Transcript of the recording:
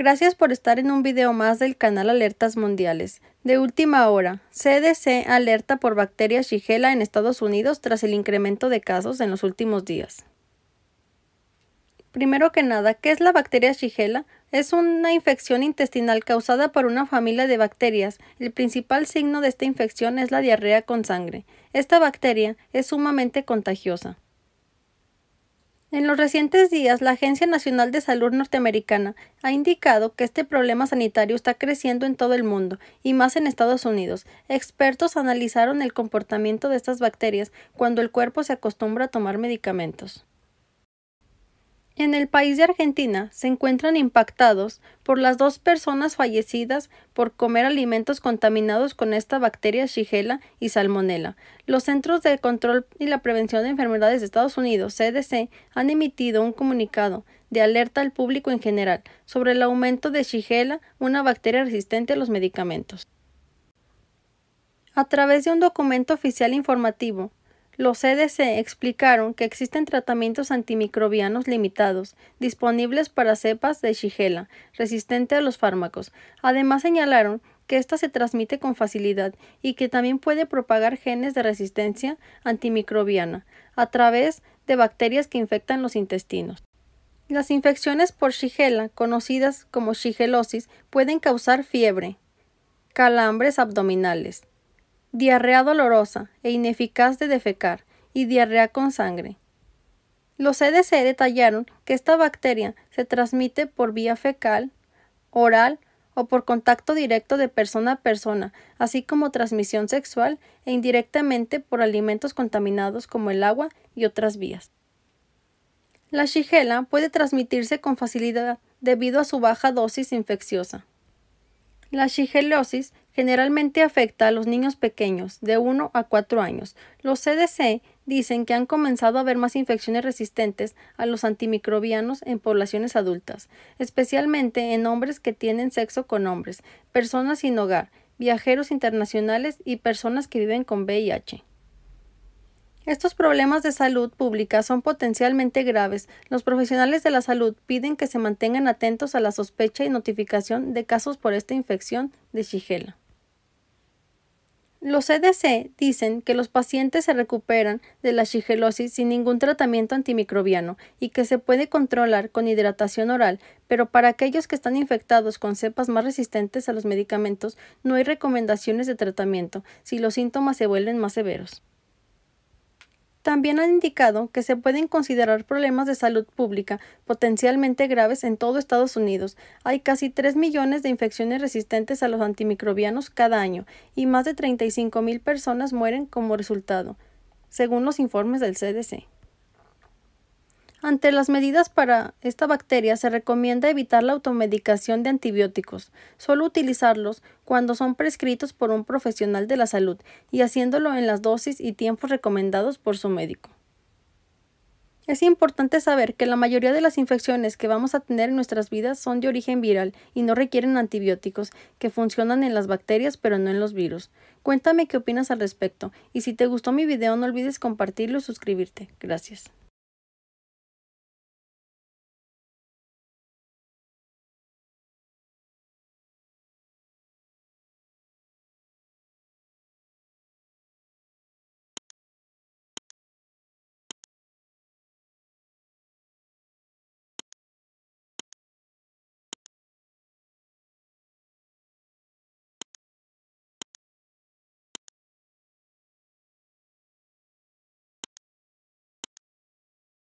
Gracias por estar en un video más del canal Alertas Mundiales. De última hora, CDC alerta por bacteria Shigella en Estados Unidos tras el incremento de casos en los últimos días. Primero que nada, ¿qué es la bacteria Shigella? Es una infección intestinal causada por una familia de bacterias. El principal signo de esta infección es la diarrea con sangre. Esta bacteria es sumamente contagiosa. En los recientes días, la Agencia Nacional de Salud norteamericana ha indicado que este problema sanitario está creciendo en todo el mundo y más en Estados Unidos. Expertos analizaron el comportamiento de estas bacterias cuando el cuerpo se acostumbra a tomar medicamentos. En el país de Argentina se encuentran impactados por las dos personas fallecidas por comer alimentos contaminados con esta bacteria Shigella y Salmonella. Los Centros de Control y la Prevención de Enfermedades de Estados Unidos, CDC, han emitido un comunicado de alerta al público en general sobre el aumento de Shigella, una bacteria resistente a los medicamentos. A través de un documento oficial informativo los CDC explicaron que existen tratamientos antimicrobianos limitados disponibles para cepas de Shigella resistente a los fármacos. Además señalaron que ésta se transmite con facilidad y que también puede propagar genes de resistencia antimicrobiana a través de bacterias que infectan los intestinos. Las infecciones por Shigella, conocidas como shigelosis, pueden causar fiebre, calambres abdominales, diarrea dolorosa e ineficaz de defecar y diarrea con sangre. Los CDC e detallaron que esta bacteria se transmite por vía fecal, oral o por contacto directo de persona a persona, así como transmisión sexual e indirectamente por alimentos contaminados como el agua y otras vías. La shigella puede transmitirse con facilidad debido a su baja dosis infecciosa. La shigelosis generalmente afecta a los niños pequeños de 1 a 4 años. Los CDC dicen que han comenzado a ver más infecciones resistentes a los antimicrobianos en poblaciones adultas, especialmente en hombres que tienen sexo con hombres, personas sin hogar, viajeros internacionales y personas que viven con VIH. Estos problemas de salud pública son potencialmente graves. Los profesionales de la salud piden que se mantengan atentos a la sospecha y notificación de casos por esta infección de Shigella. Los CDC e dicen que los pacientes se recuperan de la shigelosis sin ningún tratamiento antimicrobiano y que se puede controlar con hidratación oral, pero para aquellos que están infectados con cepas más resistentes a los medicamentos no hay recomendaciones de tratamiento si los síntomas se vuelven más severos. También han indicado que se pueden considerar problemas de salud pública potencialmente graves en todo Estados Unidos. Hay casi 3 millones de infecciones resistentes a los antimicrobianos cada año y más de 35 mil personas mueren como resultado, según los informes del CDC. Ante las medidas para esta bacteria se recomienda evitar la automedicación de antibióticos, solo utilizarlos cuando son prescritos por un profesional de la salud y haciéndolo en las dosis y tiempos recomendados por su médico. Es importante saber que la mayoría de las infecciones que vamos a tener en nuestras vidas son de origen viral y no requieren antibióticos, que funcionan en las bacterias pero no en los virus. Cuéntame qué opinas al respecto y si te gustó mi video no olvides compartirlo y suscribirte. Gracias.